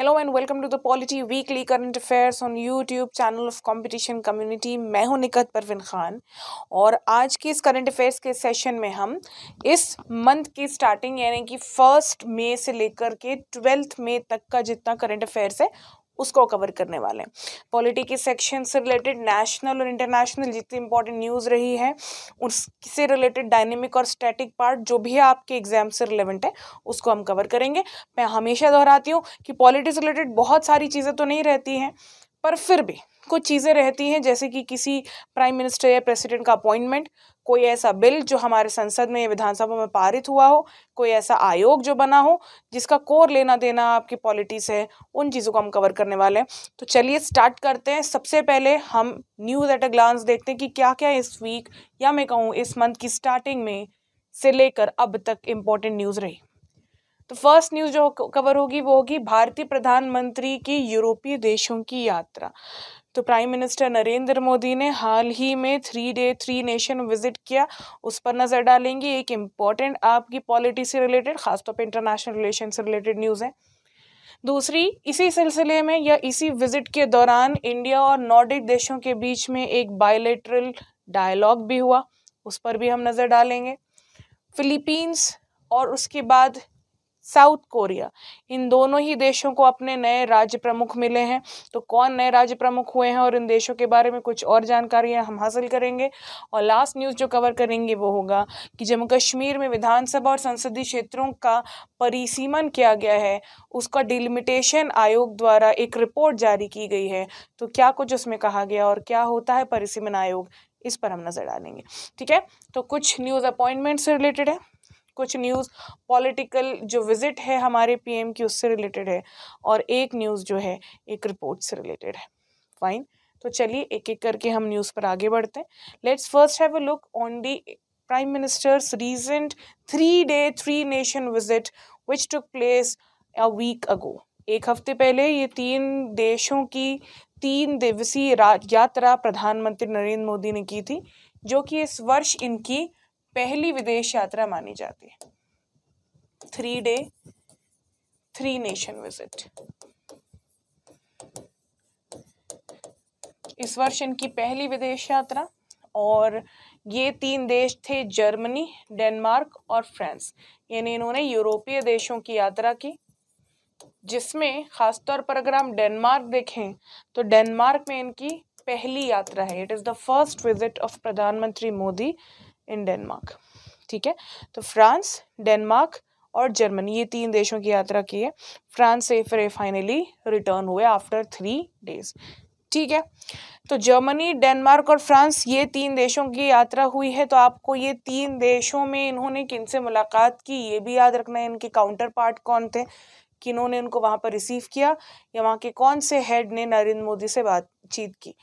Hello and welcome to the polity weekly current affairs on YouTube channel of competition community मैं हूं निकत परवीन खान और आज के इस करंट अफेयर्स के सेशन में हम इस मंथ की स्टार्टिंग यानी कि फर्स्ट मई से लेकर के ट्वेल्थ मई तक का जितना करंट अफेयर्स है उसको कवर करने वाले हैं पॉलिटी के सेक्शन से रिलेटेड नेशनल और इंटरनेशनल जितनी इंपॉर्टेंट न्यूज़ रही है उससे रिलेटेड डायनेमिक और स्टैटिक पार्ट जो भी आपके एग्जाम से रिलेवेंट है उसको हम कवर करेंगे मैं हमेशा दोहराती हूँ कि पॉलिटिक्स रिलेटेड बहुत सारी चीज़ें तो नहीं रहती हैं पर फिर भी कुछ चीज़ें रहती हैं जैसे कि किसी प्राइम मिनिस्टर या प्रेसिडेंट का अपॉइंटमेंट कोई ऐसा बिल जो हमारे संसद में विधानसभा में पारित हुआ हो कोई ऐसा आयोग जो बना हो जिसका कोर लेना देना आपकी पॉलिटिक्स है उन चीज़ों को हम कवर करने वाले हैं तो चलिए स्टार्ट करते हैं सबसे पहले हम न्यूज़ एट अ ग्लांस देखते हैं कि क्या क्या इस वीक या मैं कहूँ इस मंथ की स्टार्टिंग में से लेकर अब तक इम्पोर्टेंट न्यूज़ रही तो फर्स्ट न्यूज़ जो कवर होगी वो होगी भारतीय प्रधानमंत्री की यूरोपीय देशों की यात्रा तो प्राइम मिनिस्टर नरेंद्र मोदी ने हाल ही में three day three nation visit किया उस पर नज़र डालेंगे एक इम्पॉर्टेंट आपकी पॉलिटी से रिलेटेड खासतौर पर इंटरनेशनल रिलेशन से रिलेटेड न्यूज़ है दूसरी इसी सिलसिले में या इसी विजिट के दौरान इंडिया और नॉर्डिक देशों के बीच में एक बायोलेटरल डायलॉग भी हुआ उस पर भी हम नज़र डालेंगे फिलीपींस और उसके बाद साउथ कोरिया इन दोनों ही देशों को अपने नए राज्य प्रमुख मिले हैं तो कौन नए राज्य प्रमुख हुए हैं और इन देशों के बारे में कुछ और जानकारियाँ हम हासिल करेंगे और लास्ट न्यूज़ जो कवर करेंगे वो होगा कि जम्मू कश्मीर में विधानसभा और संसदीय क्षेत्रों का परिसीमन किया गया है उसका डिलिमिटेशन आयोग द्वारा एक रिपोर्ट जारी की गई है तो क्या कुछ उसमें कहा गया और क्या होता है परिसीमन आयोग इस पर हम नज़र डालेंगे ठीक है तो कुछ न्यूज़ अपॉइंटमेंट से रिलेटेड है कुछ न्यूज़ पॉलिटिकल जो विज़िट है हमारे पीएम की उससे रिलेटेड है और एक न्यूज़ जो है एक रिपोर्ट से रिलेटेड है फाइन तो चलिए एक एक करके हम न्यूज़ पर आगे बढ़ते हैं let's first have a look on the prime minister's recent three day three nation visit which took place a week ago एक हफ्ते पहले ये तीन देशों की तीन दिवसीय यात्रा प्रधानमंत्री नरेंद्र मोदी ने की थी जो कि इस वर्ष इनकी पहली विदेश यात्रा मानी जाती है three day three nation visit इस वर्ष इनकी पहली विदेश यात्रा और ये तीन देश थे जर्मनी डेनमार्क और फ्रांस यानी इन्होंने यूरोपीय देशों की यात्रा की जिसमें ख़ासतौर पर अगर हम डेनमार्क देखें तो डेनमार्क में इनकी पहली यात्रा है it is the first visit of प्रधानमंत्री मोदी इन डेनमार्क ठीक है तो फ्रांस डेनमार्क और जर्मनी ये तीन देशों की यात्रा की है फ्रांस से फिर फाइनली रिटर्न हुए आफ्टर थ्री डेज ठीक है तो जर्मनी डेनमार्क और फ्रांस ये तीन देशों की यात्रा हुई है तो आपको ये तीन देशों में इन्होंने किन से मुलाकात की ये भी याद रखना है इनके काउंटर पार्ट कौन थे किन्होंने उनको वहाँ पर रिसीव किया या वहाँ के कौन से हेड ने नरेंद्र मोदी से बातचीत की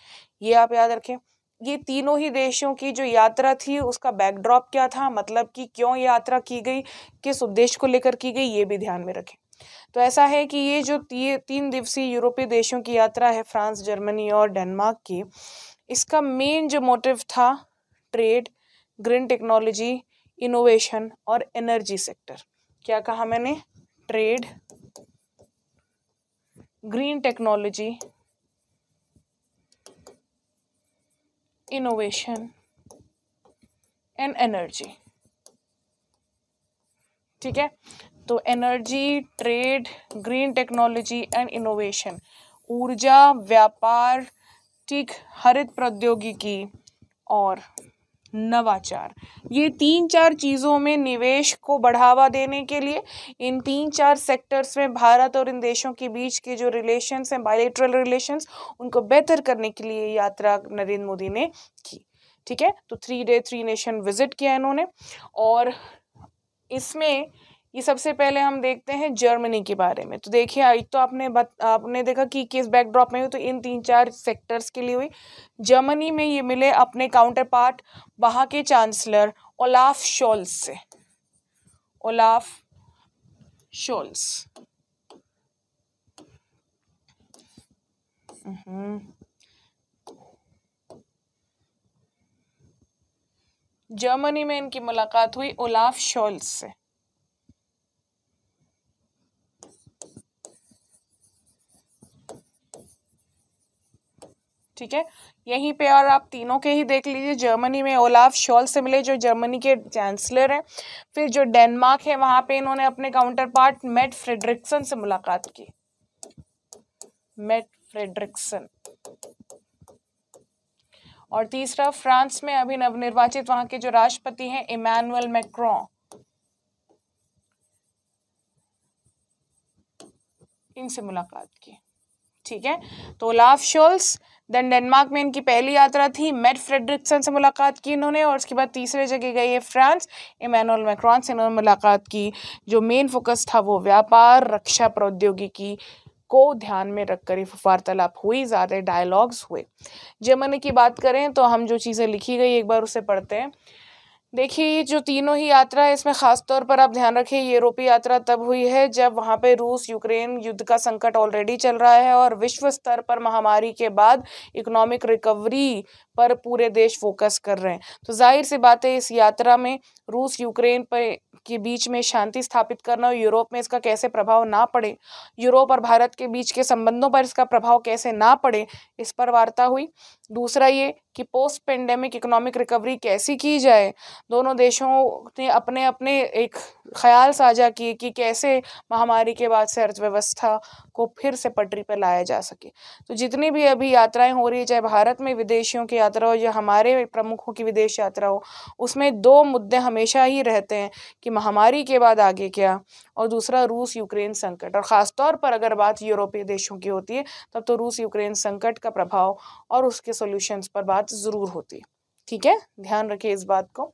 ये आप याद रखें ये तीनों ही देशों की जो यात्रा थी उसका बैकड्रॉप क्या था मतलब कि क्यों यात्रा की गई किस उद्देश्य को लेकर की गई ये भी ध्यान में रखें तो ऐसा है कि ये जो ती, तीन दिवसीय यूरोपीय देशों की यात्रा है फ्रांस जर्मनी और डेनमार्क की इसका मेन जो मोटिव था ट्रेड ग्रीन टेक्नोलॉजी इनोवेशन और एनर्जी सेक्टर क्या कहा मैंने trade green technology innovation and energy ठीक है तो energy trade green technology and innovation ऊर्जा व्यापार ठीक हरित प्रौद्योगिकी और नवाचार ये तीन चार चीज़ों में निवेश को बढ़ावा देने के लिए इन तीन चार सेक्टर्स में भारत और इन देशों के बीच के जो रिलेशंस हैं बायोलेट्रल रिलेशंस उनको बेहतर करने के लिए यात्रा नरेंद्र मोदी ने की ठीक है तो three day three nation visit किया इन्होंने और इसमें ये सबसे पहले हम देखते हैं जर्मनी के बारे में तो देखिए आज तो आपने बत, आपने देखा कि किस बैकड्रॉप में हुई तो इन तीन चार सेक्टर्स के लिए हुई जर्मनी में ये मिले अपने काउंटर पार्ट वहाँ के चांसलर ओलाफ शोल्स से ओलाफ शोल्स हम्म। जर्मनी में इनकी मुलाकात हुई ओलाफ शोल्स से ठीक है यहीं पे और आप तीनों के ही देख लीजिए जर्मनी में ओलाफ शॉल से मिले जो जर्मनी के चांसलर हैं फिर जो डेनमार्क है वहाँ पे इन्होंने अपने काउंटर पार्ट मेट फ्रेडरिक्सन से मुलाकात की मेट फ्रेडरिक्सन और तीसरा फ्रांस में अभी नवनिर्वाचित वहां के जो राष्ट्रपति हैं इमानुअल मैक्रॉ इनसे मुलाकात की ठीक है तो ओलाफ शोल्स देन डेनमार्क में इनकी पहली यात्रा थी मेट फ्रेडरिकसन से मुलाकात की इन्होंने और उसके बाद तीसरे जगह गई है फ्रांस इमैनुअल मैक्रॉन से इन्होंने मुलाकात की जो मेन फोकस था वो व्यापार रक्षा प्रौद्योगिकी को ध्यान में रखकर ही वार्तालाप हुई ज़्यादा डायलॉग्स हुए जर्मनी की बात करें तो हम जो चीज़ें लिखी गई एक बार उसे पढ़ते हैं देखिए जो तीनों ही यात्रा है इसमें खास तौर पर आप ध्यान रखें यूरोपीय यात्रा तब हुई है जब वहाँ पे रूस यूक्रेन युद्ध का संकट ऑलरेडी चल रहा है और विश्व स्तर पर महामारी के बाद इकोनॉमिक रिकवरी पर पूरे देश फोकस कर रहे हैं तो जाहिर सी बात है इस यात्रा में रूस यूक्रेन पर के बीच में शांति स्थापित करना और यूरोप में इसका कैसे प्रभाव ना पड़े यूरोप और भारत के बीच के संबंधों पर इसका प्रभाव कैसे ना पड़े इस पर वार्ता हुई दूसरा ये कि पोस्ट पेंडेमिक इकोनॉमिक रिकवरी कैसी की जाए दोनों देशों ने अपने अपने एक ख्याल साझा किए कि कैसे महामारी के बाद से अर्थव्यवस्था को फिर से पटरी पर लाया जा सके तो जितनी भी अभी यात्राएं हो रही है चाहे भारत में विदेशियों की यात्रा हो या हमारे प्रमुखों की विदेश यात्रा हो उसमें दो मुद्दे हमेशा ही रहते हैं कि महामारी के बाद आगे क्या और दूसरा रूस यूक्रेन संकट और ख़ासतौर पर अगर बात यूरोपीय देशों की होती है तब तो रूस यूक्रेन संकट का प्रभाव और उसके सोल्यूशंस पर बात ज़रूर होती है ठीक है ध्यान रखिए इस बात को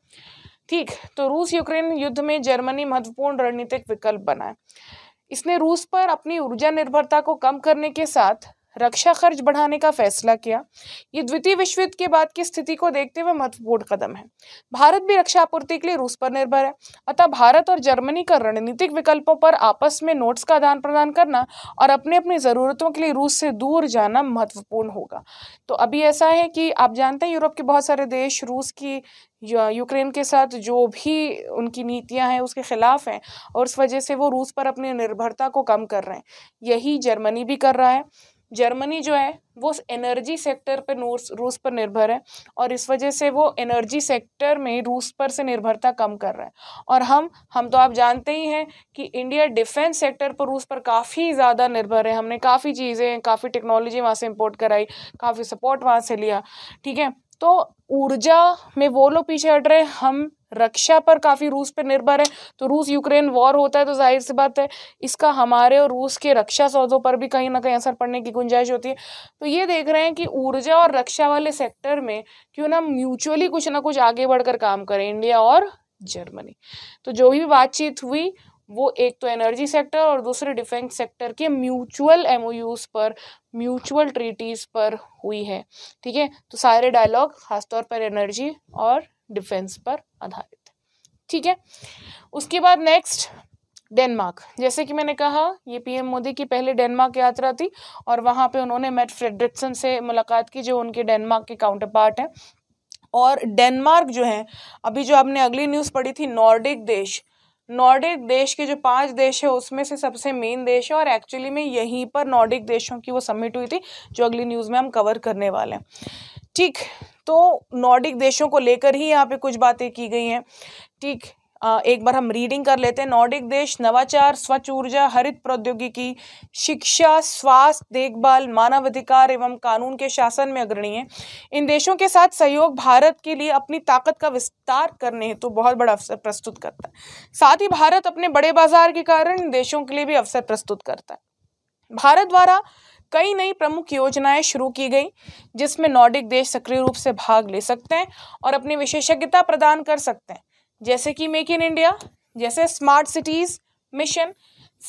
ठीक तो रूस यूक्रेन युद्ध में जर्मनी महत्वपूर्ण रणनीतिक विकल्प बनाए इसने रूस पर अपनी ऊर्जा निर्भरता को कम करने के साथ रक्षा खर्च बढ़ाने का फैसला किया ये द्वितीय विश्व युद्ध के बाद की स्थिति को देखते हुए महत्वपूर्ण कदम है भारत भी रक्षा आपूर्ति के लिए रूस पर निर्भर है अतः भारत और जर्मनी का रणनीतिक विकल्पों पर आपस में नोट्स का आदान प्रदान करना और अपने अपनी ज़रूरतों के लिए रूस से दूर जाना महत्वपूर्ण होगा तो अभी ऐसा है कि आप जानते हैं यूरोप के बहुत सारे देश रूस की यूक्रेन के साथ जो भी उनकी नीतियां हैं उसके ख़िलाफ़ हैं और उस वजह से वो रूस पर अपनी निर्भरता को कम कर रहे हैं यही जर्मनी भी कर रहा है जर्मनी जो है वो एनर्जी सेक्टर पर रूस रूस पर निर्भर है और इस वजह से वो एनर्जी सेक्टर में रूस पर से निर्भरता कम कर रहा है और हम हम तो आप जानते ही हैं कि इंडिया डिफेंस सेक्टर पर रूस पर काफ़ी ज़्यादा निर्भर है हमने काफ़ी चीज़ें काफ़ी टेक्नोलॉजी वहाँ से इम्पोर्ट कराई काफ़ी सपोर्ट वहाँ से लिया ठीक है तो ऊर्जा में वो लोग पीछे हट रहे हम रक्षा पर काफ़ी रूस पर निर्भर है तो रूस यूक्रेन वॉर होता है तो जाहिर सी बात है इसका हमारे और रूस के रक्षा सौदों पर भी कहीं ना कहीं असर पड़ने की गुंजाइश होती है तो ये देख रहे हैं कि ऊर्जा और रक्षा वाले सेक्टर में क्यों ना म्यूचुअली कुछ ना कुछ आगे बढ़कर काम करें इंडिया और जर्मनी तो जो भी बातचीत हुई वो एक तो एनर्जी सेक्टर और दूसरे डिफेंस सेक्टर के म्यूचुअल एम पर म्यूचुअल ट्रीटीज़ पर हुई है ठीक है तो सारे डायलॉग खासतौर पर एनर्जी और डिफेंस पर आधारित ठीक है उसके बाद नेक्स्ट डेनमार्क जैसे कि मैंने कहा ये पीएम मोदी की पहले डेनमार्क यात्रा थी और वहाँ पे उन्होंने मैट फ्रेडरिक्सन से मुलाकात की जो उनके डेनमार्क के काउंटर पार्ट हैं और डेनमार्क जो है अभी जो आपने अगली न्यूज़ पढ़ी थी नॉर्डिक देश नॉर्डिक देश के जो पांच देश है उसमें से सबसे मेन देश है और एक्चुअली में यहीं पर नॉर्डिक देशों की वो समिट हुई थी जो अगली न्यूज़ में हम कवर करने वाले हैं ठीक तो नॉर्डिक देशों को लेकर ही यहाँ पे कुछ बातें की गई हैं ठीक एक बार हम रीडिंग कर लेते हैं नॉर्डिक देश नवाचार स्वच्छ ऊर्जा हरित प्रौद्योगिकी शिक्षा स्वास्थ्य देखभाल मानवाधिकार एवं कानून के शासन में अग्रणी है इन देशों के साथ सहयोग भारत के लिए अपनी ताकत का विस्तार करने हेतु तो बहुत बड़ा अवसर प्रस्तुत करता है साथ ही भारत अपने बड़े बाजार के कारण देशों के लिए भी अवसर प्रस्तुत करता है भारत द्वारा कई नई प्रमुख योजनाएं शुरू की गई जिसमें नॉर्डिक देश सक्रिय रूप से भाग ले सकते हैं और अपनी विशेषज्ञता प्रदान कर सकते हैं जैसे कि मेक इन इंडिया जैसे smart cities mission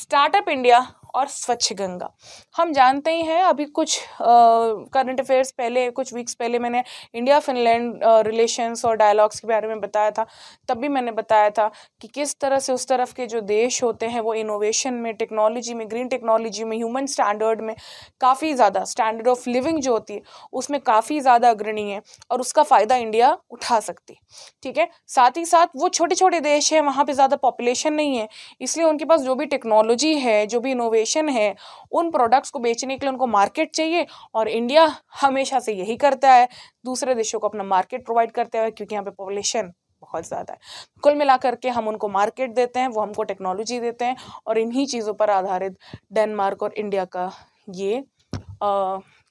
startup India और स्वच्छ गंगा हम जानते ही हैं अभी कुछ करंट अफेयर्स पहले कुछ वीक्स पहले मैंने इंडिया फिनलैंड रिलेशंस और डायलॉग्स के बारे में बताया था तब भी मैंने बताया था कि किस तरह से उस तरफ के जो देश होते हैं वो इनोवेशन में टेक्नोलॉजी में ग्रीन टेक्नोलॉजी में ह्यूमन स्टैंडर्ड में काफ़ी ज़्यादा स्टैंडर्ड ऑफ लिविंग जो होती है उसमें काफ़ी ज़्यादा अग्रणी है और उसका फ़ायदा इंडिया उठा सकती ठीक है साथ ही साथ वो छोटे छोटे देश हैं वहाँ पर ज़्यादा पॉपुलेशन नहीं है इसलिए उनके पास जो भी टेक्नोलॉजी है जो भी इनोवेशन रेगुलेशन है उन प्रोडक्ट्स को बेचने के लिए उनको मार्केट चाहिए और इंडिया हमेशा से यही करता है दूसरे देशों को अपना मार्केट प्रोवाइड करते हुए क्योंकि यहाँ पे पॉपुलेशन बहुत ज़्यादा है कुल मिलाकर के हम उनको मार्केट देते हैं वो हमको टेक्नोलॉजी देते हैं और इन्हीं चीज़ों पर आधारित डेनमार्क और इंडिया का ये आ,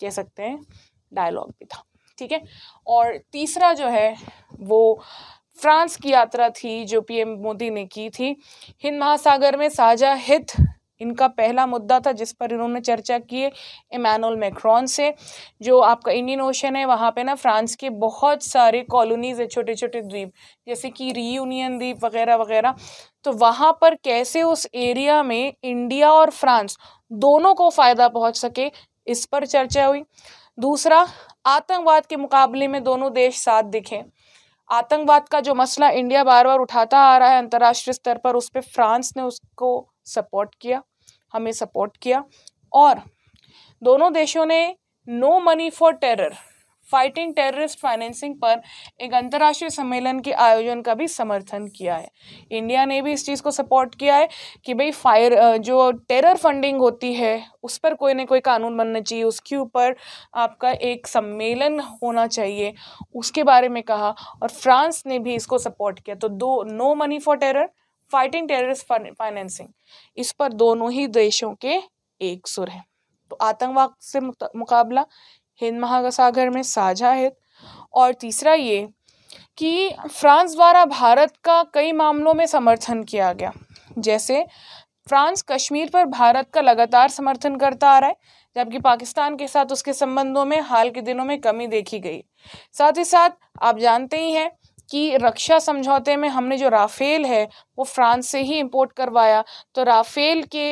कह सकते हैं डायलॉग भी था ठीक है और तीसरा जो है वो फ्रांस की यात्रा थी जो पीएम मोदी ने की थी हिंद महासागर में साझा हित इनका पहला मुद्दा था जिस पर इन्होंने चर्चा की इमानुअल मैक्रॉन से जो आपका इंडियन ओशन है वहाँ पे ना फ्रांस के बहुत सारे कॉलोनीज़ है छोटे छोटे द्वीप जैसे कि रीयूनियन द्वीप वगैरह वगैरह तो वहाँ पर कैसे उस एरिया में इंडिया और फ्रांस दोनों को फ़ायदा पहुँच सके इस पर चर्चा हुई दूसरा आतंकवाद के मुकाबले में दोनों देश साथ दिखें आतंकवाद का जो मसला इंडिया बार बार उठाता आ रहा है अंतर्राष्ट्रीय स्तर पर उस पर फ्रांस ने उसको सपोर्ट किया हमें सपोर्ट किया और दोनों देशों ने no money for terror fighting terrorist financing पर एक अंतर्राष्ट्रीय सम्मेलन के आयोजन का भी समर्थन किया है इंडिया ने भी इस चीज़ को सपोर्ट किया है कि भाई फायर जो टेरर फंडिंग होती है उस पर कोई ना कोई कानून बनना चाहिए उसके ऊपर आपका एक सम्मेलन होना चाहिए उसके बारे में कहा और फ्रांस ने भी इसको सपोर्ट किया तो दो no money for terror fighting terrorist financing इस पर दोनों ही देशों के एक सुर हैं तो आतंकवाद से मुकाबला हिंद महासागर में साझा हित और तीसरा ये कि फ्रांस द्वारा भारत का कई मामलों में समर्थन किया गया जैसे फ्रांस कश्मीर पर भारत का लगातार समर्थन करता आ रहा है जबकि पाकिस्तान के साथ उसके संबंधों में हाल के दिनों में कमी देखी गई साथ ही साथ आप जानते ही हैं कि रक्षा समझौते में हमने जो राफ़ेल है वो फ्रांस से ही इंपोर्ट करवाया तो राफ़ेल के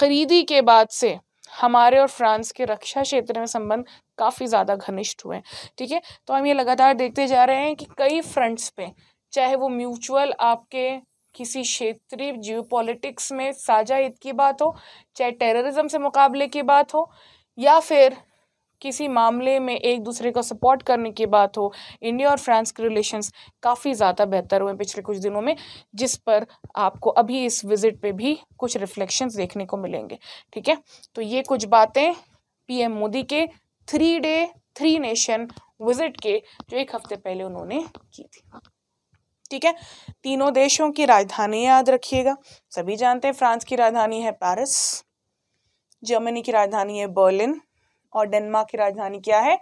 ख़रीदी के बाद से हमारे और फ्रांस के रक्षा क्षेत्र में संबंध काफ़ी ज़्यादा घनिष्ठ हुए हैं ठीक है तो हम ये लगातार देखते जा रहे हैं कि कई फ्रंट्स पे चाहे वो म्यूचुअल आपके किसी क्षेत्रीय जियो में साझा हित की बात हो चाहे टेररिज्म से मुकाबले की बात हो या फिर किसी मामले में एक दूसरे को सपोर्ट करने की बात हो इंडिया और फ्रांस के रिलेशंस काफ़ी ज़्यादा बेहतर हुए पिछले कुछ दिनों में जिस पर आपको अभी इस विज़िट पे भी कुछ रिफ्लेक्शंस देखने को मिलेंगे ठीक है तो ये कुछ बातें पीएम मोदी के three day three nation visit के जो एक हफ्ते पहले उन्होंने की थी ठीक है तीनों देशों की राजधानी याद रखिएगा सभी जानते हैं फ्रांस की राजधानी है पेरिस जर्मनी की राजधानी है बर्लिन और डेनमार्क की राजधानी क्या है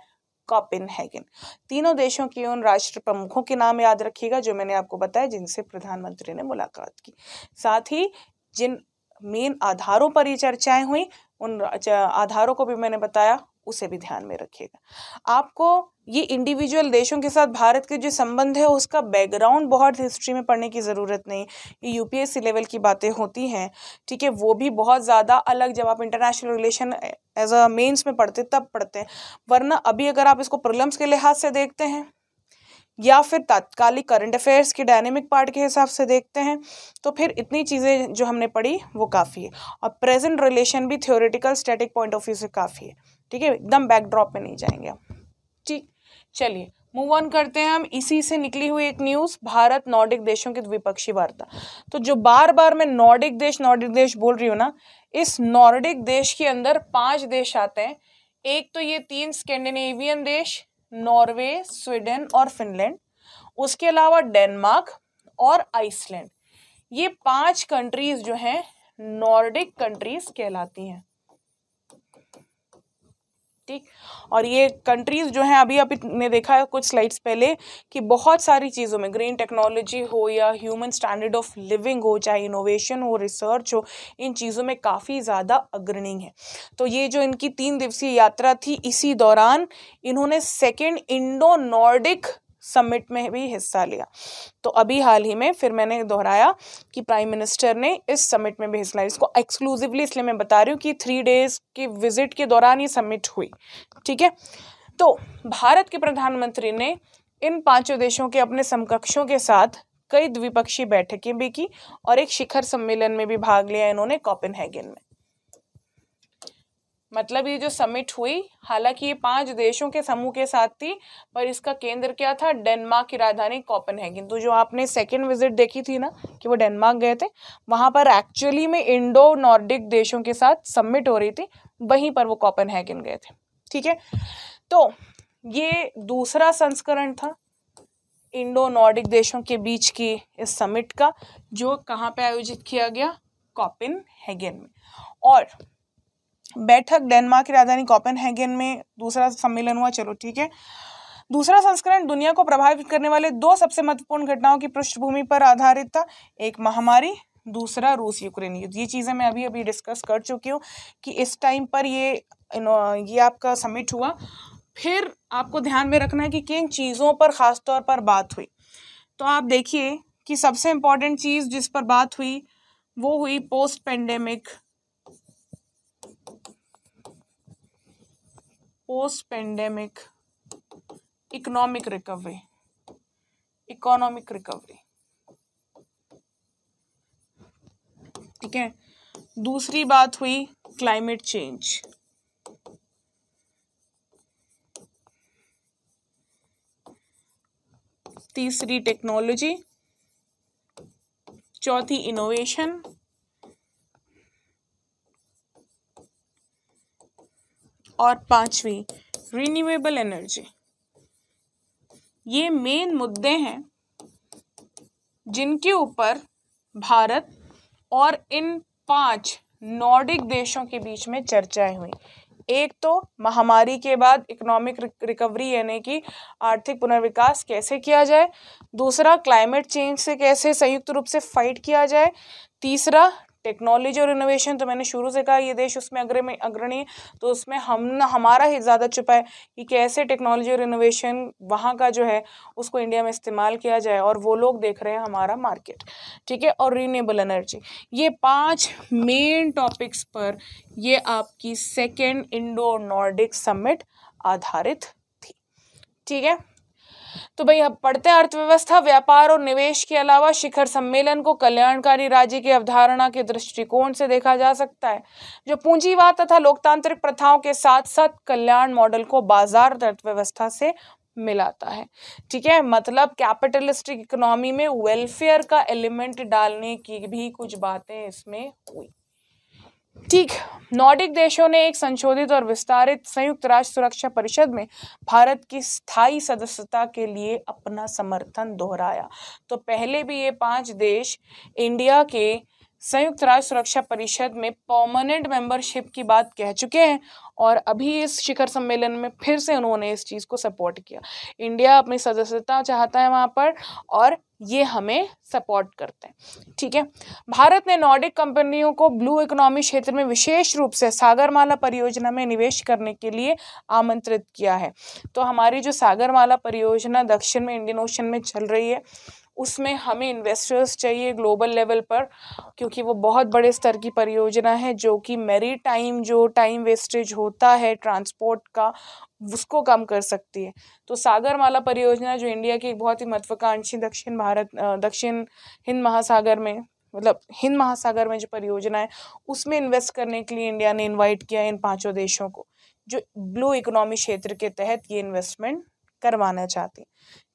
कॉपेनहेगन तीनों देशों के उन राष्ट्र प्रमुखों के नाम याद रखिएगा जो मैंने आपको बताया जिनसे प्रधानमंत्री ने मुलाकात की साथ ही जिन मेन आधारों पर ये चर्चाएं हुई उन आधारों को भी मैंने बताया उसे भी ध्यान में रखिएगा आपको ये इंडिविजुअल देशों के साथ भारत के जो संबंध है उसका बैकग्राउंड बहुत हिस्ट्री में पढ़ने की ज़रूरत नहीं ये यूपीएससी लेवल की बातें होती हैं ठीक है वो भी बहुत ज़्यादा अलग जब आप international relation as a mains में पढ़ते तब पढ़ते हैं वरना अभी अगर आप इसको प्रॉब्लम्स के लिहाज से देखते हैं या फिर तात्कालिक करंट अफेयर्स के डायनेमिक पार्ट के हिसाब से देखते हैं तो फिर इतनी चीज़ें जो हमने पढ़ी वो काफ़ी है और प्रेजेंट रिलेशन भी theoretical static point of view से काफ़ी है ठीक है एकदम बैकड्रॉप में नहीं जाएंगे ठीक चलिए मूव ऑन करते हैं हम इसी से निकली हुई एक न्यूज़ भारत नॉर्डिक देशों की द्विपक्षीय वार्ता तो जो बार बार मैं नॉर्डिक देश नॉर्डिक देश बोल रही हूँ ना इस नॉर्डिक देश के अंदर पांच देश आते हैं एक तो ये तीन स्कैंडिनेवियन देश नॉर्वे स्वीडन और फिनलैंड उसके अलावा डेनमार्क और आइसलैंड ये पांच कंट्रीज़ जो हैं नॉर्डिक कंट्रीज़ कहलाती हैं ठीक और ये कंट्रीज़ जो हैं अभी आपने देखा है कुछ स्लाइड्स पहले कि बहुत सारी चीज़ों में ग्रीन टेक्नोलॉजी हो या ह्यूमन स्टैंडर्ड ऑफ लिविंग हो चाहे इनोवेशन हो रिसर्च हो इन चीज़ों में काफ़ी ज़्यादा अग्रणी है तो ये जो इनकी तीन दिवसीय यात्रा थी इसी दौरान इन्होंने सेकेंड इंडो नॉर्डिक समिट में भी हिस्सा लिया तो अभी हाल ही में फिर मैंने दोहराया कि प्राइम मिनिस्टर ने इस समिट में भी हिस्सा लिया इसको एक्सक्लूसिवली इसलिए मैं बता रही हूँ कि थ्री डेज के विजिट के दौरान ये समिट हुई ठीक है तो भारत के प्रधानमंत्री ने इन पांचों देशों के अपने समकक्षों के साथ कई द्विपक्षीय बैठकें भी की और एक शिखर सम्मेलन में भी भाग लिया इन्होंने कॉपिन में मतलब ये जो समिट हुई हालांकि ये पांच देशों के समूह के साथ थी पर इसका केंद्र क्या था डेनमार्क की राजधानी कोपनहेगन तो जो आपने सेकेंड विजिट देखी थी ना कि वो डेनमार्क गए थे वहाँ पर एक्चुअली में इंडो नॉर्डिक देशों के साथ समिट हो रही थी वहीं पर वो कोपनहेगन गए थे ठीक है तो ये दूसरा संस्करण था इंडो नॉर्डिक देशों के बीच की इस समिट का जो कहाँ पे आयोजित किया गया कॉपिन हेगन में और बैठक डेनमार्क की राजधानी कोपेनहेगन में दूसरा सम्मेलन हुआ चलो ठीक है दूसरा संस्करण दुनिया को प्रभावित करने वाले दो सबसे महत्वपूर्ण घटनाओं की पृष्ठभूमि पर आधारित था एक महामारी दूसरा रूस यूक्रेन युद्ध ये चीज़ें मैं अभी अभी डिस्कस कर चुकी हूँ कि इस टाइम पर ये ये आपका समिट हुआ फिर आपको ध्यान में रखना है कि किन चीज़ों पर खासतौर पर बात हुई तो आप देखिए कि सबसे इम्पॉर्टेंट चीज़ जिस पर बात हुई वो हुई post pandemic post pandemic economic recovery economic recovery ठीक है दूसरी बात हुई क्लाइमेट चेंज तीसरी टेक्नोलॉजी चौथी इनोवेशन और पांचवी रीन्यूएबल एनर्जी ये मेन मुद्दे हैं जिनके ऊपर भारत और इन पांच नॉर्डिक देशों के बीच में चर्चाएं हुई एक तो महामारी के बाद इकोनॉमिक रिकवरी यानी कि आर्थिक पुनर्विकास कैसे किया जाए दूसरा क्लाइमेट चेंज से कैसे संयुक्त रूप से फाइट किया जाए तीसरा टेक्नोलॉजी और इनोवेशन तो मैंने शुरू से कहा ये देश उसमें अग्रे में अग्रणी तो उसमें हम हमारा ही ज़्यादा छुपा है कि कैसे टेक्नोलॉजी और इनोवेशन वहाँ का जो है उसको इंडिया में इस्तेमाल किया जाए और वो लोग देख रहे हैं हमारा मार्केट ठीक है और रीनेबल एनर्जी ये पाँच मेन टॉपिक्स पर ये आपकी सेकेंड इंडो नॉर्डिक समिट आधारित थी ठीक है तो भाई अब पढ़ते अर्थव्यवस्था व्यापार और निवेश के अलावा शिखर सम्मेलन को कल्याणकारी राज्य की अवधारणा के दृष्टिकोण से देखा जा सकता है जो पूंजीवाद तथा लोकतांत्रिक प्रथाओं के साथ साथ कल्याण मॉडल को बाजार अर्थव्यवस्था से मिलाता है ठीक है मतलब कैपिटलिस्टिक इकोनॉमी में वेलफेयर का एलिमेंट डालने की भी कुछ बातें इसमें हुई ठीक नॉर्डिक देशों ने एक संशोधित और विस्तारित संयुक्त राष्ट्र सुरक्षा परिषद में भारत की स्थायी सदस्यता के लिए अपना समर्थन दोहराया तो पहले भी ये पांच देश इंडिया के संयुक्त राष्ट्र सुरक्षा परिषद में परमानेंट मेंबरशिप की बात कह चुके हैं और अभी इस शिखर सम्मेलन में फिर से उन्होंने इस चीज़ को सपोर्ट किया इंडिया अपनी सदस्यता चाहता है वहाँ पर और ये हमें सपोर्ट करते हैं ठीक है भारत ने नॉर्डिक कंपनियों को ब्लू इकोनॉमी क्षेत्र में विशेष रूप से सागरमाला परियोजना में निवेश करने के लिए आमंत्रित किया है तो हमारी जो सागरमाला परियोजना दक्षिण में इंडियन ओशन में चल रही है उसमें हमें इन्वेस्टर्स चाहिए ग्लोबल लेवल पर क्योंकि वो बहुत बड़े स्तर की परियोजना है जो कि मेरी टाइम जो टाइम वेस्टेज होता है ट्रांसपोर्ट का उसको कम कर सकती है तो सागरमाला परियोजना जो इंडिया की एक बहुत ही महत्वाकांक्षी दक्षिण भारत दक्षिण हिंद महासागर में मतलब हिंद महासागर में जो परियोजना है उसमें इन्वेस्ट करने के लिए इंडिया ने इन्वाइट किया इन पाँचों देशों को जो ब्लू इकोनॉमी क्षेत्र के तहत ये इन्वेस्टमेंट करवाना चाहती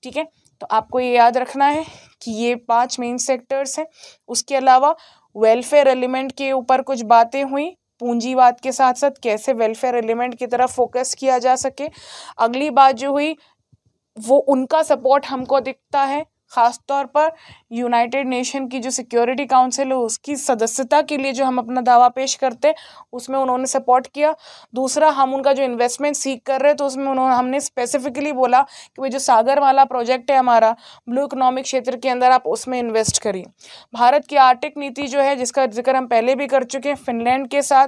ठीक है तो आपको ये याद रखना है कि ये पांच मेन सेक्टर्स हैं उसके अलावा वेलफेयर एलिमेंट के ऊपर कुछ बातें हुई पूंजीवाद के साथ साथ कैसे वेलफेयर एलिमेंट की तरफ फोकस किया जा सके अगली बात जो हुई वो उनका सपोर्ट हमको दिखता है ख़ास तौर पर यूनाइटेड नेशन की जो सिक्योरिटी काउंसिल है उसकी सदस्यता के लिए जो हम अपना दावा पेश करते उसमें उन्होंने सपोर्ट किया दूसरा हम उनका जो इन्वेस्टमेंट सीख कर रहे हैं तो उसमें उन्होंने हमने स्पेसिफिकली बोला कि भाई जो वाला प्रोजेक्ट है हमारा ब्लू इकोनॉमिक क्षेत्र के अंदर आप उसमें इन्वेस्ट करिए भारत की आर्टिक नीति जो है जिसका जिक्र हम पहले भी कर चुके हैं फिनलैंड के साथ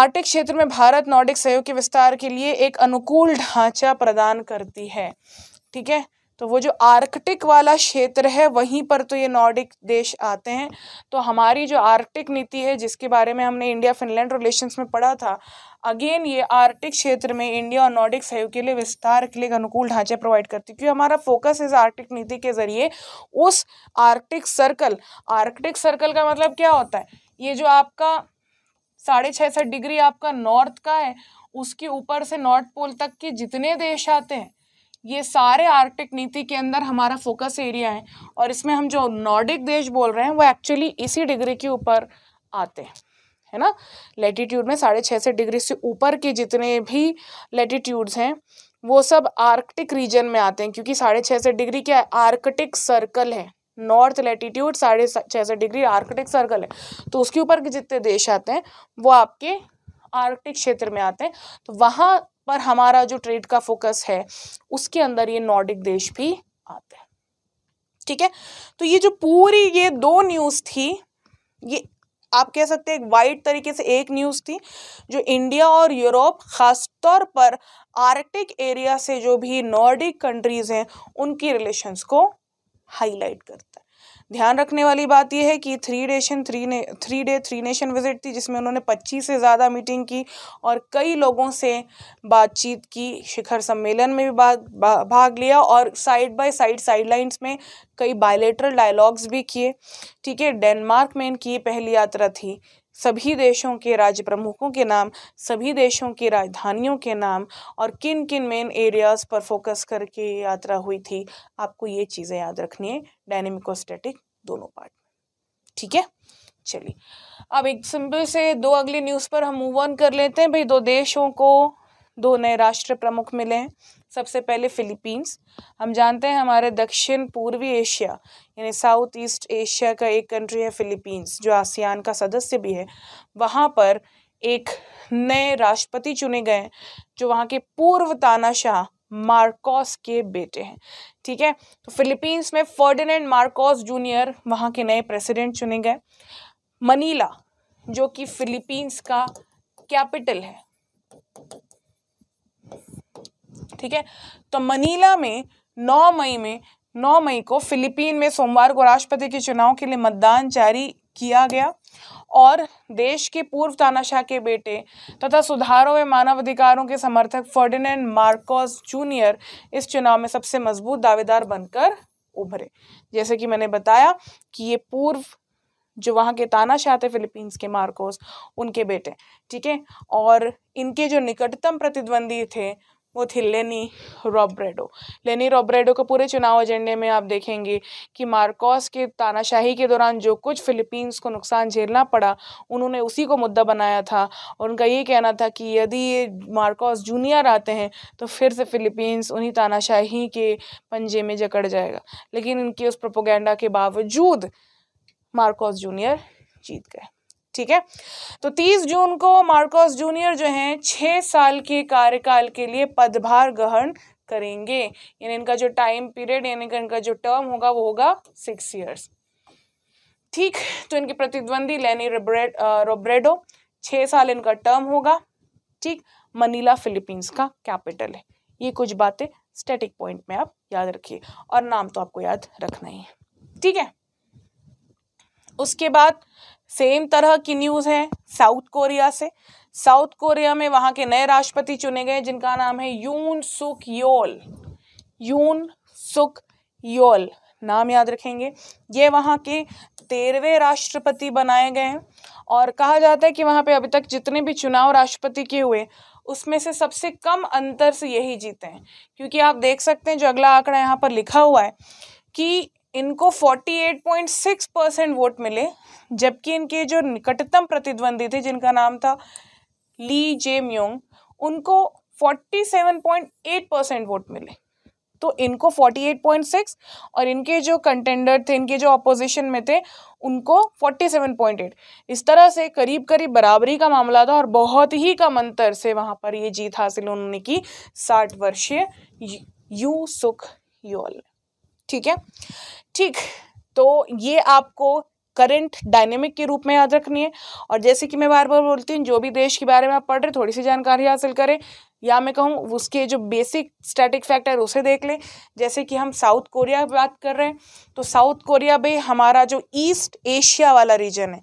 आर्टिक क्षेत्र में भारत नॉर्डिक सहयोग के विस्तार के लिए एक अनुकूल ढांचा प्रदान करती है ठीक है तो वो जो आर्कटिक वाला क्षेत्र है वहीं पर तो ये नॉर्डिक देश आते हैं तो हमारी जो आर्कटिक नीति है जिसके बारे में हमने इंडिया फिनलैंड रिलेशंस में पढ़ा था अगेन ये आर्कटिक क्षेत्र में इंडिया और नॉर्डिक सहयोग के लिए विस्तार के लिए अनुकूल ढांचे प्रोवाइड करती है क्योंकि हमारा फोकस इस आर्कटिक नीति के जरिए उस आर्कटिक सर्कल आर्कटिक सर्कल का मतलब क्या होता है ये जो आपका साढ़े छः सौ डिग्री आपका नॉर्थ का है उसके ऊपर से नॉर्थ पोल तक के जितने देश आते हैं ये सारे आर्कटिक नीति के अंदर हमारा फोकस एरिया है और इसमें हम जो नॉर्डिक देश बोल रहे हैं वो एक्चुअली इसी डिग्री के ऊपर आते हैं है ना लेटीट्यूड में साढ़े छः से डिग्री से ऊपर के जितने भी लेटीट्यूड्स हैं वो सब आर्कटिक रीजन में आते हैं क्योंकि साढ़े छः से डिग्री क्या है आर्कटिक सर्कल है नॉर्थ लेटीट्यूड साढ़े छः से डिग्री आर्कटिक सर्कल है तो उसके ऊपर के जितने देश आते हैं वो आपके आर्कटिक क्षेत्र में आते हैं तो वहाँ पर हमारा जो ट्रेड का फोकस है उसके अंदर ये नॉर्डिक देश भी आते हैं ठीक है तो ये जो पूरी ये दो न्यूज़ थी ये आप कह सकते हैं एक वाइड तरीके से एक न्यूज़ थी जो इंडिया और यूरोप ख़ासतौर पर आर्कटिक एरिया से जो भी नॉर्डिक कंट्रीज़ हैं उनकी रिलेशंस को हाईलाइट करता है ध्यान रखने वाली बात यह है कि थ्री डेशन थ्री ने three day three nation visit थी जिसमें उन्होंने पच्चीस से ज़्यादा मीटिंग की और कई लोगों से बातचीत की शिखर सम्मेलन में भी बात भा, भाग लिया और साइड बाय साइड साइडलाइंस में कई बायलेटरल डायलॉग्स भी किए ठीक है डेनमार्क में इनकी पहली यात्रा थी सभी देशों के राज्य प्रमुखों के नाम सभी देशों की राजधानियों के नाम और किन किन मेन एरियाज पर फोकस करके यात्रा हुई थी आपको ये चीज़ें याद रखनी है डायनेमिक और स्टैटिक दोनों पार्ट ठीक है चलिए अब एक सिंपल से दो अगले न्यूज़ पर हम मूव ऑन कर लेते हैं भाई दो देशों को दो नए राष्ट्र प्रमुख मिले हैं सबसे पहले फिलीपींस हम जानते हैं हमारे दक्षिण पूर्वी एशिया यानी साउथ ईस्ट एशिया का एक कंट्री है फिलीपींस जो आसियान का सदस्य भी है वहाँ पर एक नए राष्ट्रपति चुने गए हैं जो वहाँ के पूर्व तानाशाह मार्कोस के बेटे हैं ठीक है तो फिलीपींस में फर्डिनेंड मार्कोस जूनियर वहाँ के नए प्रेसिडेंट चुने गए मनीला जो कि फिलीपींस का कैपिटल है ठीक है तो मनीला में 9 मई में 9 मई को फिलीपीन में सोमवार को राष्ट्रपति के चुनाव के लिए मतदान जारी किया गया और देश के पूर्व तानाशाह के बेटे तथा सुधारों व मानवाधिकारों के समर्थक फर्डिनेंड मार्कोस जूनियर इस चुनाव में सबसे मजबूत दावेदार बनकर उभरे जैसे कि मैंने बताया कि ये पूर्व जो वहाँ के तानाशाह थे फिलीपींस के मार्कोस उनके बेटे ठीक है और इनके जो निकटतम प्रतिद्वंदी थे वो थी लेनी रॉब्रेडो लेनी रॉब्रेडो को पूरे चुनाव एजेंडे में आप देखेंगे कि मार्कोस के तानाशाही के दौरान जो कुछ फिलीपींस को नुकसान झेलना पड़ा उन्होंने उसी को मुद्दा बनाया था और उनका ये कहना था कि यदि ये मार्कोस जूनियर आते हैं तो फिर से फिलीपींस उन्हीं तानाशाही के पंजे में जकड़ जाएगा लेकिन इनके उस प्रोपोगेंडा के बावजूद मार्कोस जूनियर जीत गए ठीक है तो 30 जून को मार्कोस जूनियर जो हैं छः साल के कार्यकाल के लिए पदभार ग्रहण करेंगे यानी इनका जो टाइम पीरियड यानी इनका जो टर्म होगा वो होगा सिक्स ईयर्स ठीक तो इनके प्रतिद्वंदी लेनी रोब्रेड रोब्रेडो छः साल इनका टर्म होगा ठीक मनीला फिलीपींस का कैपिटल है ये कुछ बातें स्टैटिक पॉइंट में आप याद रखिए और नाम तो आपको याद रखना ही है ठीक है उसके बाद सेम तरह की न्यूज़ है साउथ कोरिया से साउथ कोरिया में वहाँ के नए राष्ट्रपति चुने गए जिनका नाम है यून सुक योल यून सुक योल नाम याद रखेंगे ये वहाँ के तेरहवें राष्ट्रपति बनाए गए हैं और कहा जाता है कि वहाँ पे अभी तक जितने भी चुनाव राष्ट्रपति के हुए उसमें से सबसे कम अंतर से यही जीते हैं क्योंकि आप देख सकते हैं जो अगला आंकड़ा यहाँ पर लिखा हुआ है कि इनको 48.6 परसेंट वोट मिले जबकि इनके जो निकटतम प्रतिद्वंदी थे जिनका नाम था ली जे म्योंग उनको 47.8 परसेंट वोट मिले तो इनको 48.6 और इनके जो कंटेंडर थे इनके जो अपोजिशन में थे उनको 47.8 इस तरह से करीब करीब बराबरी का मामला था और बहुत ही कम अंतर से वहाँ पर ये जीत हासिल उन्होंने की साठ वर्षीय यू सुख योल ठीक है ठीक तो ये आपको करंट डायनेमिक के रूप में याद रखनी है और जैसे कि मैं बार बार बोलती हूँ जो भी देश के बारे में आप पढ़ रहे थोड़ी सी जानकारी हासिल करें या मैं कहूँ उसके जो बेसिक स्टैटिक फैक्ट है उसे देख लें जैसे कि हम साउथ कोरिया बात कर रहे हैं तो साउथ कोरिया भी हमारा जो ईस्ट एशिया वाला रीजन है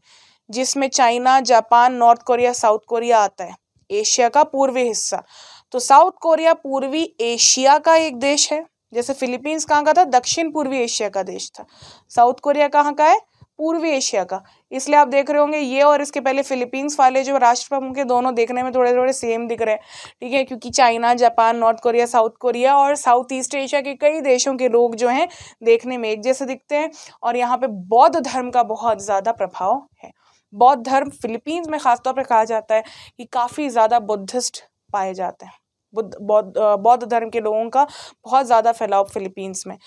जिसमें China Japan North Korea South Korea आता है एशिया का पूर्वी हिस्सा तो साउथ कोरिया पूर्वी एशिया का एक देश है जैसे फिलीपींस कहाँ का था दक्षिण पूर्वी एशिया का देश था साउथ कोरिया कहाँ का है पूर्वी एशिया का इसलिए आप देख रहे होंगे ये और इसके पहले फिलीपींस वाले जो राष्ट्र प्रमुख है दोनों देखने में थोड़े थोड़े सेम दिख रहे हैं ठीक है क्योंकि China Japan North Korea South Korea और साउथ ईस्ट एशिया के कई देशों के लोग जो हैं देखने में एक जैसे दिखते हैं और यहाँ पे बौद्ध धर्म का बहुत ज़्यादा प्रभाव है बौद्ध धर्म फिलीपींस में खासतौर पर कहा जाता है कि काफ़ी ज़्यादा बुद्धिस्ट पाए जाते हैं बौद्ध धर्म के लोगों का बहुत ज़्यादा फैलाव फिलीपींस में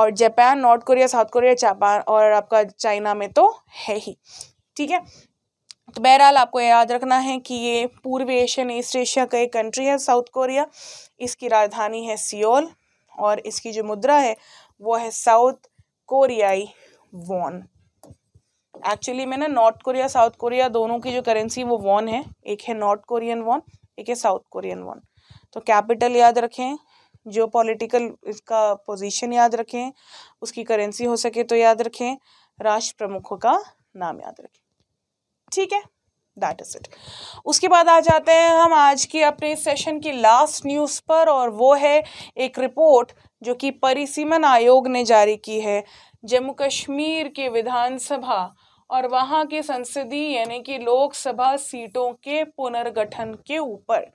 और Japan North Korea South Korea Japan और आपका चाइना में तो है ही ठीक है तो बहरहाल आपको याद रखना है कि ये पूर्व एशियन ईस्ट एशिया का एक कंट्री है साउथ कोरिया इसकी राजधानी है सियोल और इसकी जो मुद्रा है वो है साउथ कोरियाई वॉन एक्चुअली मैंने नॉर्थ कोरिया साउथ कोरिया दोनों की जो करेंसी वो वॉन है एक है नॉर्थ कोरियन वॉन एक है साउथ कोरियन वॉन तो कैपिटल याद रखें जो पॉलिटिकल इसका पोजीशन याद रखें उसकी करेंसी हो सके तो याद रखें राष्ट्र प्रमुखों का नाम याद रखें ठीक है दैट इज इट उसके बाद आ जाते हैं हम आज के अपने सेशन की लास्ट न्यूज़ पर और वो है एक रिपोर्ट जो कि परिसीमन आयोग ने जारी की है जम्मू कश्मीर के विधानसभा और वहाँ के संसदीय यानी कि लोकसभा सीटों के पुनर्गठन के ऊपर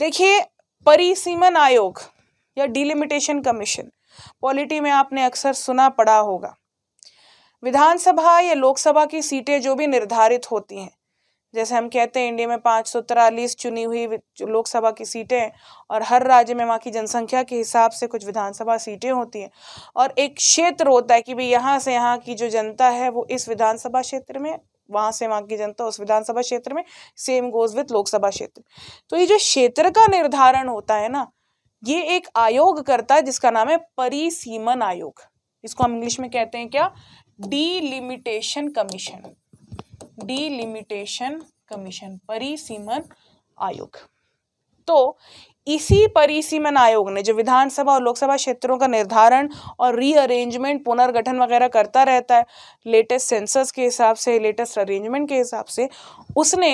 देखिए परिसीमन आयोग या डिलिमिटेशन कमीशन पॉलिटी में आपने अक्सर सुना पड़ा होगा विधानसभा या लोकसभा की सीटें जो भी निर्धारित होती हैं जैसे हम कहते हैं इंडिया में पाँच सौ तिरालीस चुनी हुई लोकसभा की सीटें और हर राज्य में वहाँ की जनसंख्या के हिसाब से कुछ विधानसभा सीटें होती हैं और एक क्षेत्र होता है कि भाई यहाँ से यहाँ की जो जनता है वो इस विधानसभा क्षेत्र में वहां से वहां की जनता उस विधानसभा क्षेत्र में सेम गोज विथ लोकसभा क्षेत्र तो ये जो क्षेत्र का निर्धारण होता है ना ये एक आयोग करता है जिसका नाम है परिसीमन आयोग इसको हम इंग्लिश में कहते हैं क्या डीलिमिटेशन कमीशन डीलिमिटेशन कमीशन परिसीमन आयोग तो इसी परिसीमन आयोग ने जो विधानसभा और लोकसभा क्षेत्रों का निर्धारण और रीअरेंजमेंट पुनर्गठन वगैरह करता रहता है लेटेस्ट सेंसस के हिसाब से लेटेस्ट अरेंजमेंट के हिसाब से उसने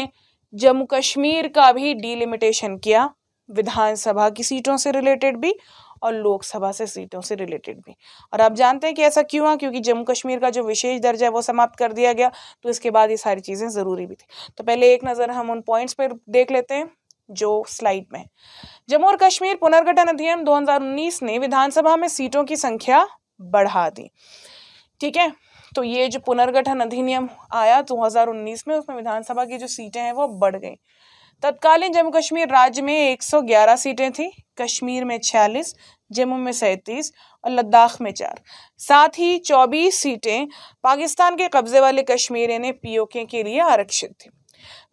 जम्मू कश्मीर का भी डिलिमिटेशन किया विधानसभा की सीटों से रिलेटेड भी और लोकसभा से सीटों से रिलेटेड भी और आप जानते हैं कि ऐसा क्यों हुआ क्योंकि जम्मू कश्मीर का जो विशेष दर्जा है वो समाप्त कर दिया गया तो इसके बाद ये सारी चीज़ें ज़रूरी भी थी तो पहले एक नज़र हम उन पॉइंट्स पर देख लेते हैं जो स्लाइड में जम्मू और कश्मीर पुनर्गठन अधिनियम 2019 ने विधानसभा में सीटों की संख्या बढ़ा दी ठीक है तो ये जो पुनर्गठन अधिनियम आया 2019 में उसमें विधानसभा की जो सीटें हैं वो बढ़ गई तत्कालीन जम्मू कश्मीर राज्य में 111 सीटें थी कश्मीर में 46 जम्मू में सैंतीस और लद्दाख में चार साथ ही 24 सीटें पाकिस्तान के कब्जे वाले कश्मीर ने पीओके के लिए आरक्षित थी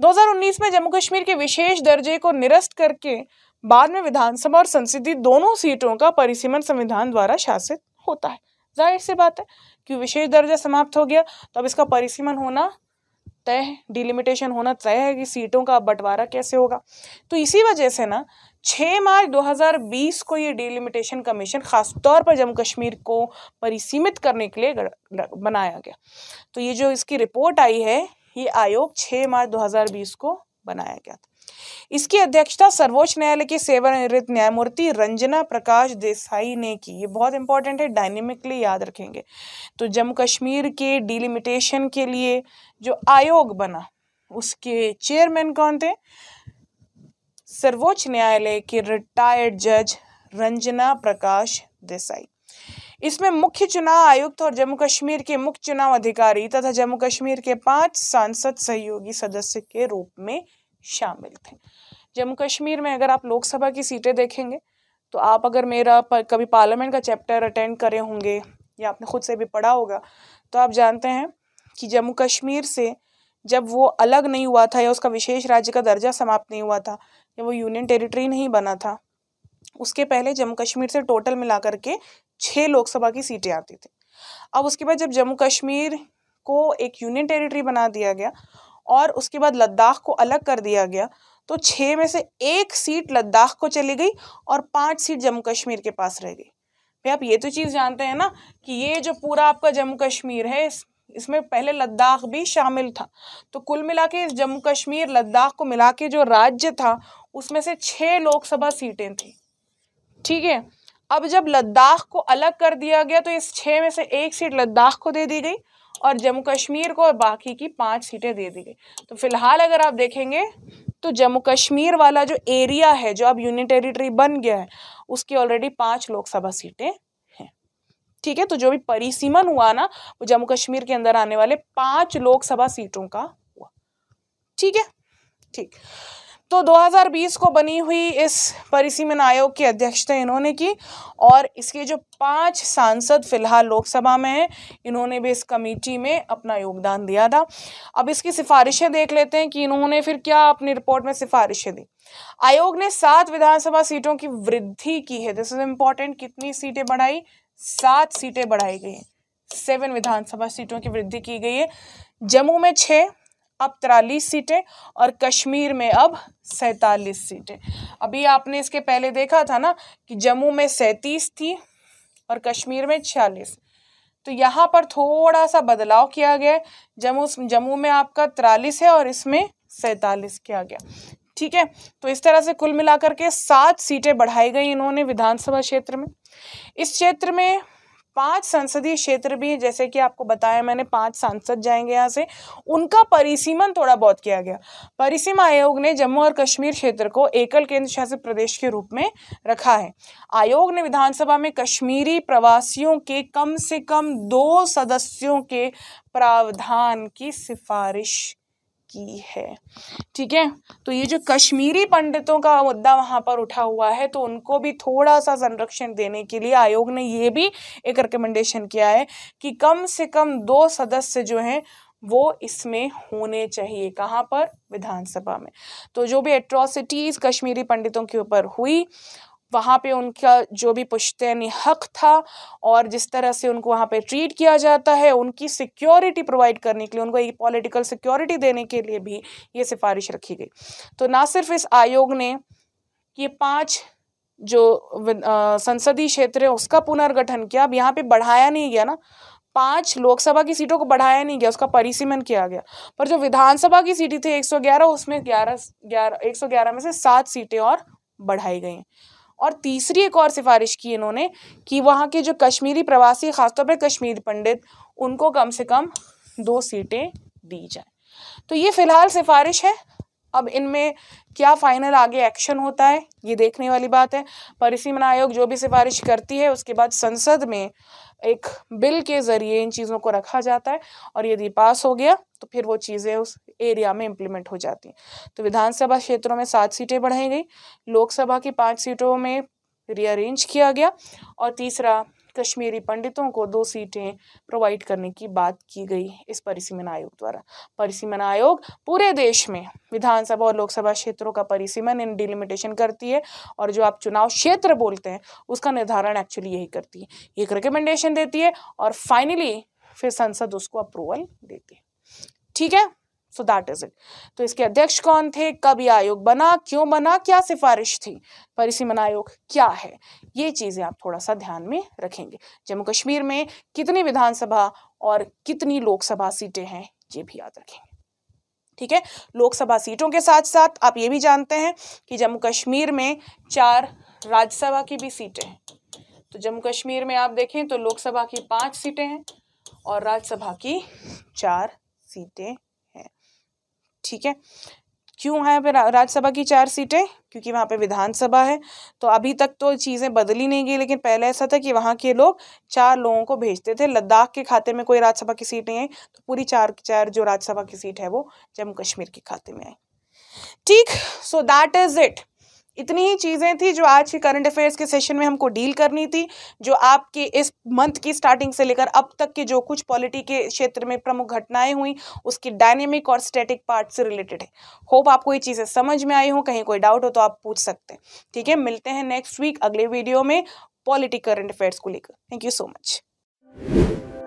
2019 में जम्मू कश्मीर के विशेष दर्जे को निरस्त करके बाद में विधानसभा और संसदीय दोनों सीटों का परिसीमन संविधान द्वारा शासित होता है जाहिर सी बात है कि विशेष दर्जा समाप्त हो गया तो अब इसका परिसीमन होना तय डिलिमिटेशन होना तय है कि सीटों का बंटवारा कैसे होगा तो इसी वजह से ना 6 मार्च 2020 को ये डिलिमिटेशन कमीशन खासतौर पर जम्मू कश्मीर को परिसीमित करने के लिए बनाया गया तो ये जो इसकी रिपोर्ट आई है ये आयोग 6 मार्च 2020 को बनाया गया था इसकी अध्यक्षता सर्वोच्च न्यायालय के सेवानिवृत्त न्यायमूर्ति रंजना प्रकाश देसाई ने की ये बहुत इंपॉर्टेंट है डायनेमिकली याद रखेंगे तो जम्मू कश्मीर के डिलिमिटेशन के लिए जो आयोग बना उसके चेयरमैन कौन थे सर्वोच्च न्यायालय के रिटायर्ड जज रंजना प्रकाश देसाई इसमें मुख्य चुनाव आयुक्त और जम्मू कश्मीर के मुख्य चुनाव अधिकारी तथा जम्मू कश्मीर के पांच सांसद सहयोगी सदस्य के रूप में शामिल थे जम्मू कश्मीर में अगर आप लोकसभा की सीटें देखेंगे तो आप अगर मेरा कभी पार्लियामेंट का चैप्टर अटेंड करे होंगे या आपने खुद से भी पढ़ा होगा तो आप जानते हैं कि जम्मू कश्मीर से जब वो अलग नहीं हुआ था या उसका विशेष राज्य का दर्जा समाप्त नहीं हुआ था या वो यूनियन टेरिटरी नहीं बना था उसके पहले जम्मू कश्मीर से टोटल मिलाकर के छः लोकसभा की सीटें आती थी अब उसके बाद जब जम्मू कश्मीर को एक यूनियन टेरिटरी बना दिया गया और उसके बाद लद्दाख को अलग कर दिया गया तो छः में से एक सीट लद्दाख को चली गई और पाँच सीट जम्मू कश्मीर के पास रह गई भाई आप ये तो चीज़ जानते हैं ना कि ये जो पूरा आपका जम्मू कश्मीर है इसमें पहले लद्दाख भी शामिल था तो कुल मिला के इस जम्मू कश्मीर लद्दाख को मिला के जो राज्य था उसमें से छः लोकसभा सीटें थी ठीक है अब जब लद्दाख को अलग कर दिया गया तो इस छः में से एक सीट लद्दाख को दे दी गई और जम्मू कश्मीर को और बाकी की पांच सीटें दे दी गई तो फिलहाल अगर आप देखेंगे तो जम्मू कश्मीर वाला जो एरिया है जो अब यूनियन टेरिटरी बन गया है उसकी ऑलरेडी पांच लोकसभा सीटें हैं ठीक है तो जो भी परिसीमन हुआ ना वो जम्मू कश्मीर के अंदर आने वाले पांच लोकसभा सीटों का हुआ ठीक है ठीक तो 2020 को बनी हुई इस परिसीमन आयोग की अध्यक्षता इन्होंने की और इसके जो पांच सांसद फिलहाल लोकसभा में हैं इन्होंने भी इस कमेटी में अपना योगदान दिया था अब इसकी सिफारिशें देख लेते हैं कि इन्होंने फिर क्या अपनी रिपोर्ट में सिफारिशें दी आयोग ने सात विधानसभा सीटों की वृद्धि की है दिस इज इम्पॉर्टेंट कितनी सीटें बढ़ाई सात सीटें बढ़ाई गई हैं सेवन विधानसभा सीटों की वृद्धि की गई है जम्मू में छः अब तिरालीस सीटें और कश्मीर में अब सैंतालीस सीटें अभी आपने इसके पहले देखा था ना कि जम्मू में सैंतीस थी और कश्मीर में छियालीस तो यहाँ पर थोड़ा सा बदलाव किया गया जम्मू जम्मू में आपका तिरालीस है और इसमें सैंतालीस किया गया ठीक है तो इस तरह से कुल मिलाकर के सात सीटें बढ़ाई गई इन्होंने विधानसभा क्षेत्र में इस क्षेत्र में पांच संसदीय क्षेत्र भी जैसे कि आपको बताया मैंने पांच सांसद जाएंगे यहाँ से उनका परिसीमन थोड़ा बहुत किया गया परिसीमा आयोग ने जम्मू और कश्मीर क्षेत्र को एकल केंद्र शासित प्रदेश के रूप में रखा है आयोग ने विधानसभा में कश्मीरी प्रवासियों के कम से कम दो सदस्यों के प्रावधान की सिफारिश की है ठीक है तो ये जो कश्मीरी पंडितों का मुद्दा वहां पर उठा हुआ है तो उनको भी थोड़ा सा संरक्षण देने के लिए आयोग ने ये भी एक रिकमेंडेशन किया है कि कम से कम दो सदस्य जो हैं वो इसमें होने चाहिए कहाँ पर विधानसभा में तो जो भी एट्रॉसिटीज़ कश्मीरी पंडितों के ऊपर हुई वहाँ पे उनका जो भी पुश्तैनी हक था और जिस तरह से उनको वहाँ पे ट्रीट किया जाता है उनकी सिक्योरिटी प्रोवाइड करने के लिए उनको एक पॉलिटिकल सिक्योरिटी देने के लिए भी ये सिफारिश रखी गई तो ना सिर्फ इस आयोग ने ये पाँच जो संसदीय क्षेत्र है उसका पुनर्गठन किया अब यहाँ पे बढ़ाया नहीं गया ना पांच लोकसभा की सीटों को बढ़ाया नहीं गया उसका परिसीमन किया गया पर जो विधानसभा की सीटें थी 111 उसमें 11 ग्यारह 111 में से सात सीटें और बढ़ाई गई और तीसरी एक और सिफारिश की इन्होंने कि वहाँ के जो कश्मीरी प्रवासी ख़ासतौर पर कश्मीर पंडित उनको कम से कम दो सीटें दी जाए तो ये फ़िलहाल सिफारिश है अब इनमें क्या फाइनल आगे एक्शन होता है ये देखने वाली बात है परिसीमन आयोग जो भी सिफारिश करती है उसके बाद संसद में एक बिल के ज़रिए इन चीज़ों को रखा जाता है और यदि पास हो गया तो फिर वो चीज़ें उस एरिया में इम्प्लीमेंट हो जाती हैं तो विधानसभा क्षेत्रों में सात सीटें बढ़ाई गई लोकसभा की पाँच सीटों में रीअरेंज किया गया और तीसरा कश्मीरी पंडितों को दो सीटें प्रोवाइड करने की बात की गई इस परिसीमन आयोग द्वारा परिसीमन आयोग पूरे देश में विधानसभा और लोकसभा क्षेत्रों का परिसीमन इन डिलिमिटेशन करती है और जो आप चुनाव क्षेत्र बोलते हैं उसका निर्धारण एक्चुअली यही करती है एक रिकमेंडेशन देती है और फाइनली फिर संसद उसको अप्रूवल देती है ठीक है सो दैट इज इट तो इसके अध्यक्ष कौन थे कब यह आयोग बना क्यों बना क्या सिफारिश थी परिसीमन आयोग क्या है ये चीज़ें आप थोड़ा सा ध्यान में रखेंगे जम्मू कश्मीर में कितनी विधानसभा और कितनी लोकसभा सीटें हैं ये भी याद रखेंगे ठीक है लोकसभा सीटों के साथ साथ आप ये भी जानते हैं कि जम्मू कश्मीर में चार राज्यसभा की भी सीटें हैं तो जम्मू कश्मीर में आप देखें तो लोकसभा की पांच सीटें हैं और राज्यसभा की चार सीटें ठीक है क्यों है पे राज्यसभा की चार सीटें क्योंकि वहाँ पे विधानसभा है तो अभी तक तो चीज़ें बदली नहीं गई लेकिन पहले ऐसा था कि वहाँ के लोग चार लोगों को भेजते थे लद्दाख के खाते में कोई राज्यसभा की सीट नहीं आई तो पूरी चार चार जो राज्यसभा की सीट है वो जम्मू कश्मीर के खाते में आई ठीक सो दैट इज़ इट इतनी ही चीज़ें थी जो आज के करंट अफेयर्स के सेशन में हमको डील करनी थी जो आपके इस मंथ की स्टार्टिंग से लेकर अब तक के जो कुछ पॉलिटी के क्षेत्र में प्रमुख घटनाएं हुई उसकी डायनेमिक और स्टैटिक पार्ट से रिलेटेड है होप आपको ये चीज़ें समझ में आई हों कहीं कोई डाउट हो तो आप पूछ सकते हैं ठीक है मिलते हैं नेक्स्ट वीक अगले वीडियो में पॉलिटी करंट अफेयर्स को लेकर थैंक यू सो मच